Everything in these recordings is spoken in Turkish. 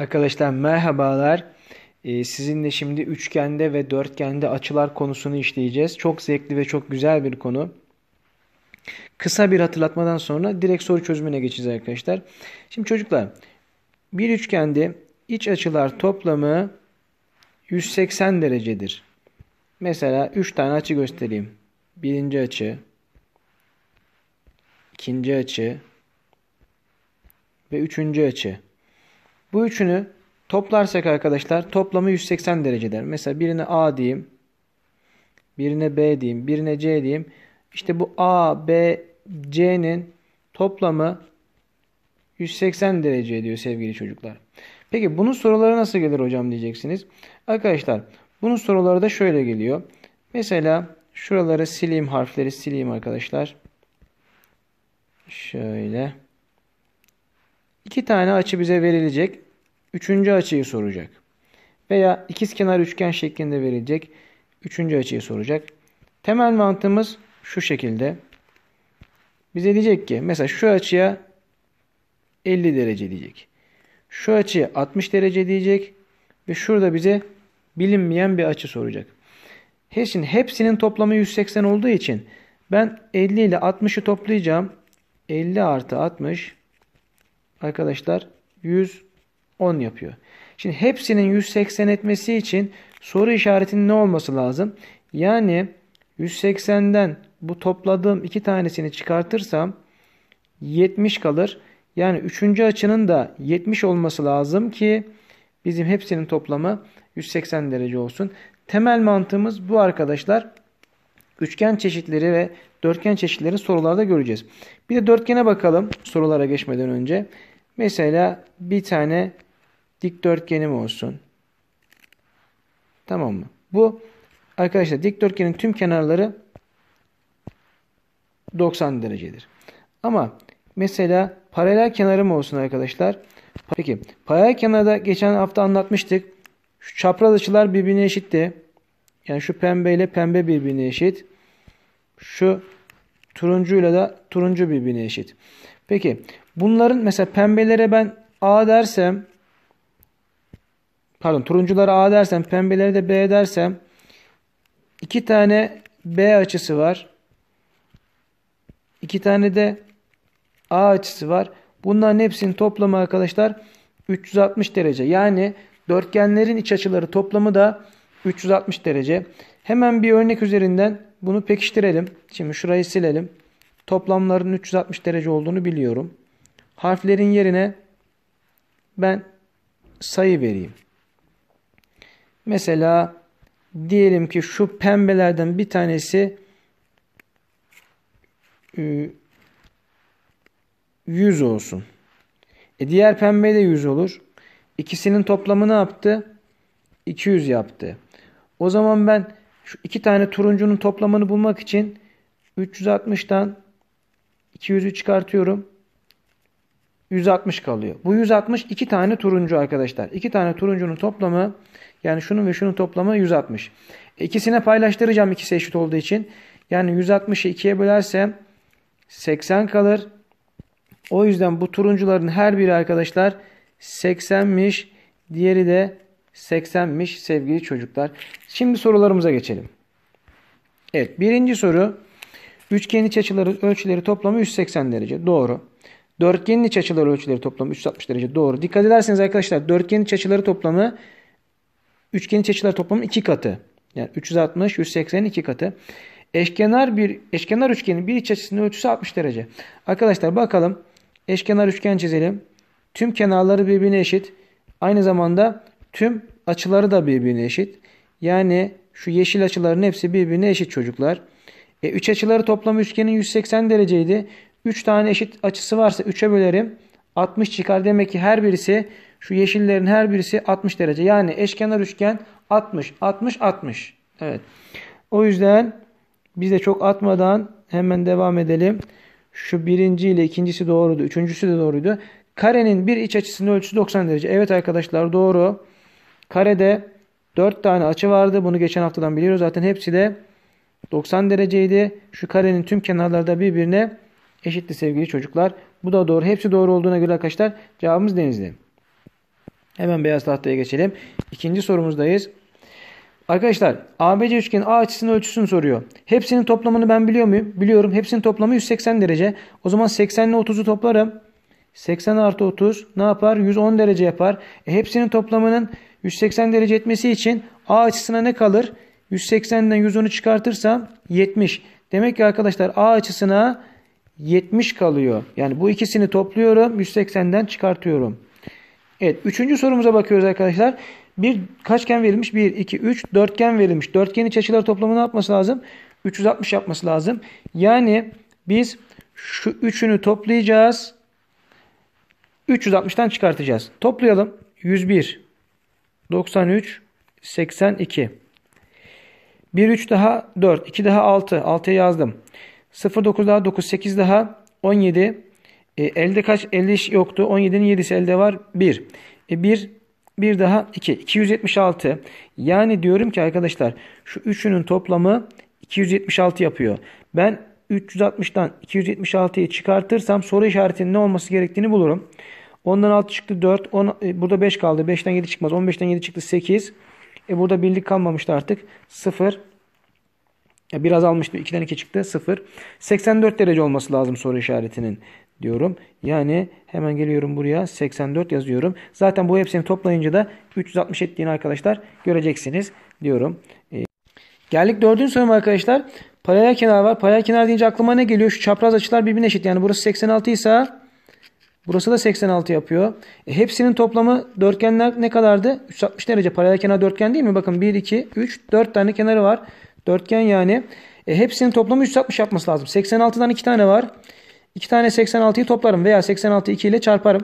Arkadaşlar merhabalar. Ee, sizinle şimdi üçgende ve dörtgende açılar konusunu işleyeceğiz. Çok zevkli ve çok güzel bir konu. Kısa bir hatırlatmadan sonra direkt soru çözümüne geçeceğiz arkadaşlar. Şimdi çocuklar bir üçgende iç açılar toplamı 180 derecedir. Mesela 3 tane açı göstereyim. Birinci açı, ikinci açı ve üçüncü açı. Bu üçünü toplarsak arkadaşlar toplamı 180 derecedir. Mesela birine A diyeyim. Birine B diyeyim. Birine C diyeyim. İşte bu A, B, C'nin toplamı 180 derece ediyor sevgili çocuklar. Peki bunun soruları nasıl gelir hocam diyeceksiniz. Arkadaşlar bunun soruları da şöyle geliyor. Mesela şuraları sileyim harfleri sileyim arkadaşlar. Şöyle. İki tane açı bize verilecek. Üçüncü açıyı soracak. Veya ikizkenar üçgen şeklinde verilecek. Üçüncü açıyı soracak. Temel mantığımız şu şekilde. Bize diyecek ki mesela şu açıya 50 derece diyecek. Şu açıya 60 derece diyecek. Ve şurada bize bilinmeyen bir açı soracak. Şimdi hepsinin toplamı 180 olduğu için ben 50 ile 60'ı toplayacağım. 50 artı 60 arkadaşlar 110 yapıyor. Şimdi hepsinin 180 etmesi için soru işaretinin ne olması lazım? Yani 180'den bu topladığım iki tanesini çıkartırsam 70 kalır. Yani üçüncü açının da 70 olması lazım ki bizim hepsinin toplamı 180 derece olsun. Temel mantığımız bu arkadaşlar üçgen çeşitleri ve dörtgen çeşitleri sorularda göreceğiz. Bir de dörtgene bakalım sorulara geçmeden önce. Mesela bir tane dikdörtgenim olsun. Tamam mı? Bu arkadaşlar dikdörtgenin tüm kenarları 90 derecedir. Ama mesela paralel kenarım olsun arkadaşlar. Peki paralel kenarda geçen hafta anlatmıştık. Şu çapraz açılar birbirine eşitti. Yani şu pembe ile pembe birbirine eşit. Şu turuncuyla da turuncu birbirine eşit. Peki bunların mesela pembelere ben A dersem pardon turunculara A dersem pembeleri de B dersem iki tane B açısı var. iki tane de A açısı var. Bunların hepsinin toplamı arkadaşlar 360 derece. Yani dörtgenlerin iç açıları toplamı da 360 derece. Hemen bir örnek üzerinden bunu pekiştirelim. Şimdi şurayı silelim. Toplamların 360 derece olduğunu biliyorum. Harflerin yerine ben sayı vereyim. Mesela diyelim ki şu pembelerden bir tanesi 100 e, olsun. E diğer pembe de 100 olur. İkisinin toplamı ne yaptı? 200 yaptı. O zaman ben şu iki tane turuncunun toplamını bulmak için 360'tan 200'ü çıkartıyorum. 160 kalıyor. Bu 160 iki tane turuncu arkadaşlar. İki tane turuncunun toplamı yani şunun ve şunun toplamı 160. İkisine paylaştıracağım ikisi eşit olduğu için. Yani 160'ı ikiye bölersem 80 kalır. O yüzden bu turuncuların her biri arkadaşlar 80'miş. Diğeri de 80'miş sevgili çocuklar. Şimdi sorularımıza geçelim. Evet birinci soru. Üçgenin iç açıları ölçüleri toplamı 180 derece. Doğru. Dörtgenin iç açıları ölçüleri toplamı 360 derece. Doğru. Dikkat ederseniz arkadaşlar dörtgenin iç açıları toplamı üçgenin iç açıları toplamı 2 katı. Yani 360, 180 2 katı. Eşkenar bir eşkenar üçgenin bir iç açısının ölçüsü 60 derece. Arkadaşlar bakalım. Eşkenar üçgen çizelim. Tüm kenarları birbirine eşit. Aynı zamanda tüm Açıları da birbirine eşit. Yani şu yeşil açıların hepsi birbirine eşit çocuklar. E, üç açıları toplam üçgenin 180 dereceydi. 3 tane eşit açısı varsa 3'e bölerim. 60 çıkar. Demek ki her birisi şu yeşillerin her birisi 60 derece. Yani eşkenar üçgen 60, 60, 60. Evet. O yüzden biz de çok atmadan hemen devam edelim. Şu birinci ile ikincisi doğruydu. Üçüncüsü de doğruydu. Karenin bir iç açısının ölçüsü 90 derece. Evet arkadaşlar doğru. Karede 4 tane açı vardı. Bunu geçen haftadan biliyoruz. Zaten hepsi de 90 dereceydi. Şu karenin tüm kenarları da birbirine eşitti sevgili çocuklar. Bu da doğru. Hepsi doğru olduğuna göre arkadaşlar cevabımız denizli. Hemen beyaz tahtaya geçelim. İkinci sorumuzdayız. Arkadaşlar ABC üçgenin A açısının ölçüsünü soruyor. Hepsinin toplamını ben biliyor muyum? Biliyorum. Hepsinin toplamı 180 derece. O zaman 80 ile 30'u toplarım. 80 artı 30 ne yapar? 110 derece yapar. E hepsinin toplamının 180 derece etmesi için A açısına ne kalır? 180'den 110'u çıkartırsam 70. Demek ki arkadaşlar A açısına 70 kalıyor. Yani bu ikisini topluyorum. 180'den çıkartıyorum. Evet. Üçüncü sorumuza bakıyoruz arkadaşlar. Bir kaçgen verilmiş? 1, 2, 3. Dörtgen verilmiş. Dörtgen iç açıları toplamı ne yapması lazım? 360 yapması lazım. Yani biz şu üçünü toplayacağız. 360'tan çıkartacağız. Toplayalım. 101, 93, 82. 1, 3 daha 4, 2 daha 6, 6'ya yazdım. 0, 9 daha 9, 8 daha 17. E, elde kaç? 50 yoktu. 17'nin 7'si elde var. 1. E, 1, 1 daha 2. 276. Yani diyorum ki arkadaşlar şu üçünün toplamı 276 yapıyor. Ben 360'dan 276'yı çıkartırsam soru işaretinin ne olması gerektiğini bulurum. 10'dan 6 çıktı 4. 10, e, burada 5 kaldı. 5'ten 7 çıkmaz. 15'ten 7 çıktı 8. E burada birlik kalmamıştı artık. 0. E, biraz almıştı. 2'den 2 çıktı. 0. 84 derece olması lazım soru işaretinin diyorum. Yani hemen geliyorum buraya 84 yazıyorum. Zaten bu hepsini toplayınca da 360 ettiğini arkadaşlar göreceksiniz diyorum. E, geldik dördüncü sorum arkadaşlar. Paralel kenar var. Paralel kenar deyince aklıma ne geliyor? Şu çapraz açılar birbirine eşit. Yani burası 86 ise Burası da 86 yapıyor. E, hepsinin toplamı dörtgenler ne kadardı? 360 derece paralel kenar dörtgen değil mi? Bakın 1, 2, 3, 4 tane kenarı var. Dörtgen yani. E, hepsinin toplamı 360 yapması lazım. 86'dan 2 tane var. 2 tane 86'yı toplarım veya 86'yı 2 ile çarparım.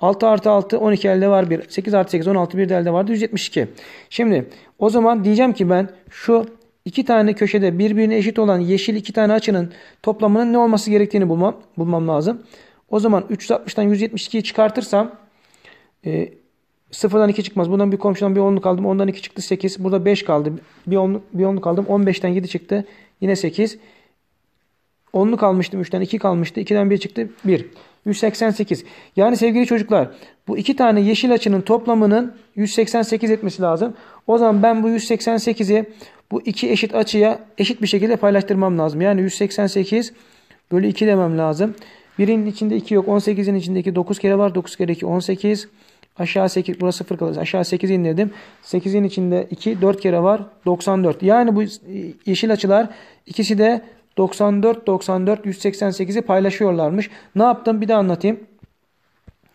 6 artı 6 12 elde var 1. 8 artı 8 16 bir de elde vardı 172. Şimdi o zaman diyeceğim ki ben şu iki tane köşede birbirine eşit olan yeşil iki tane açının toplamının ne olması gerektiğini bulmam, bulmam lazım. O zaman 360'dan 172'yi çıkartırsam e, sıfırdan 2 çıkmaz. Bundan bir komşudan bir 10'luk aldım. Ondan 2 çıktı 8. Burada 5 kaldı. Bir 10'luk, bir 10'luk aldım. 15'ten 7 çıktı. Yine 8. 10'luk almıştım 3'ten 2 kalmıştı. 2'den 1 çıktı 1. 188. Yani sevgili çocuklar bu iki tane yeşil açının toplamının 188 etmesi lazım. O zaman ben bu 188'i bu iki eşit açıya eşit bir şekilde paylaştırmam lazım. Yani 188 bölü 2 demem lazım. 1'in içinde 2 yok. 18'in içindeki 9 kere var. 9 kere 2 18. Aşağı 8 burası 0 kalır. Aşağı 8 indirdim. 8'in içinde 2 4 kere var. 94. Yani bu yeşil açılar ikisi de 94 94 188'i paylaşıyorlarmış. Ne yaptım bir de anlatayım.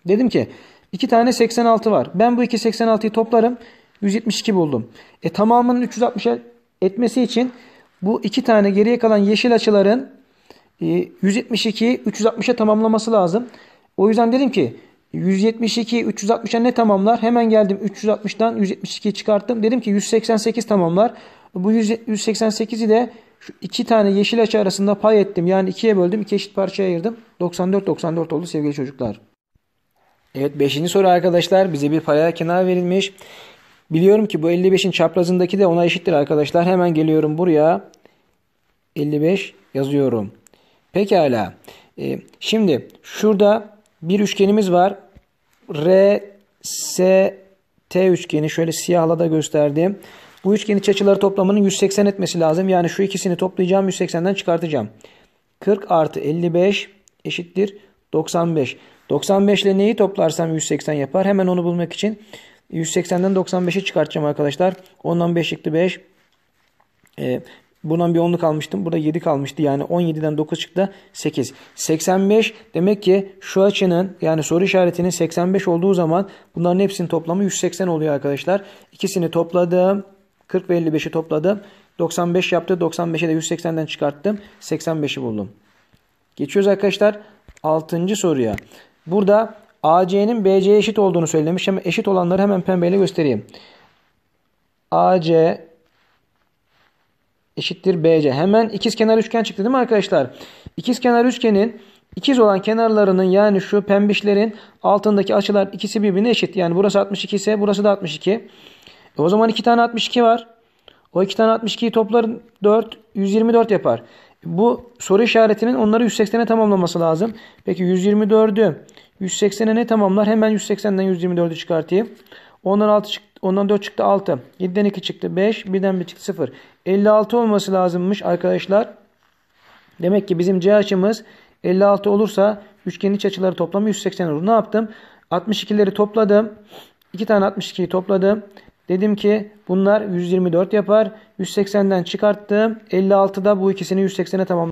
Dedim ki 2 tane 86 var. Ben bu 2 86'yı toplarım. 172 buldum. E tamamının 360 etmesi için bu iki tane geriye kalan yeşil açıların 172 ee, 360'a tamamlaması lazım. O yüzden dedim ki 172 360'a ne tamamlar? Hemen geldim 360'dan 172 çıkarttım. Dedim ki 188 tamamlar. Bu 188'i de şu iki tane yeşil açı arasında pay ettim. Yani ikiye böldüm. iki eşit parçaya ayırdım. 94 94 oldu sevgili çocuklar. Evet 5. soru arkadaşlar. Bize bir paralel kenar verilmiş. Biliyorum ki bu 55'in çaprazındaki de ona eşittir arkadaşlar. Hemen geliyorum buraya. 55 yazıyorum. Pekala. E, şimdi şurada bir üçgenimiz var. R, S, T üçgeni şöyle siyahla da gösterdim. Bu üçgenin iç açıları toplamının 180 etmesi lazım. Yani şu ikisini toplayacağım 180'den çıkartacağım. 40 artı 55 eşittir 95. 95 ile neyi toplarsam 180 yapar. Hemen onu bulmak için 180'den 95'i çıkartacağım arkadaşlar. Ondan 5 çıktı 5. Bundan bir 10'luk almıştım. Burada 7 kalmıştı. Yani 17'den 9 çıktı. 8. 85 demek ki şu açının yani soru işaretinin 85 olduğu zaman bunların hepsinin toplamı 180 oluyor arkadaşlar. İkisini topladım. 40 ve 55'i topladım. 95 yaptı. 95'e de 180'den çıkarttım. 85'i buldum. Geçiyoruz arkadaşlar 6. soruya. Burada AC'nin BC'ye eşit olduğunu söylemiş. Hemen eşit olanları hemen pembeyle göstereyim. AC eşittir BC. Hemen ikiz kenar üçgen çıktı değil mi arkadaşlar? İkiz kenar üçgenin ikiz olan kenarlarının yani şu pembişlerin altındaki açılar ikisi birbirine eşit. Yani burası 62 ise burası da 62. E o zaman iki tane 62 var. O iki tane 62'yi toplarım 4, 124 yapar. Bu soru işaretinin onları 180'e tamamlaması lazım. Peki 124'ü 180'e ne tamamlar? Hemen 180'den 124'ü çıkartayım. Ondan 6 çıktı. Ondan 4 çıktı 6. 7'den 2 çıktı 5. 1'den 1 çıktı 0. 56 olması lazımmış arkadaşlar. Demek ki bizim C açımız 56 olursa üçgenin iç açıları toplamı 180 olur. Ne yaptım? 62'leri topladım. 2 tane 62'yi topladım. Dedim ki bunlar 124 yapar. 180'den çıkarttım. 56'da bu ikisini 180'e tamamladım.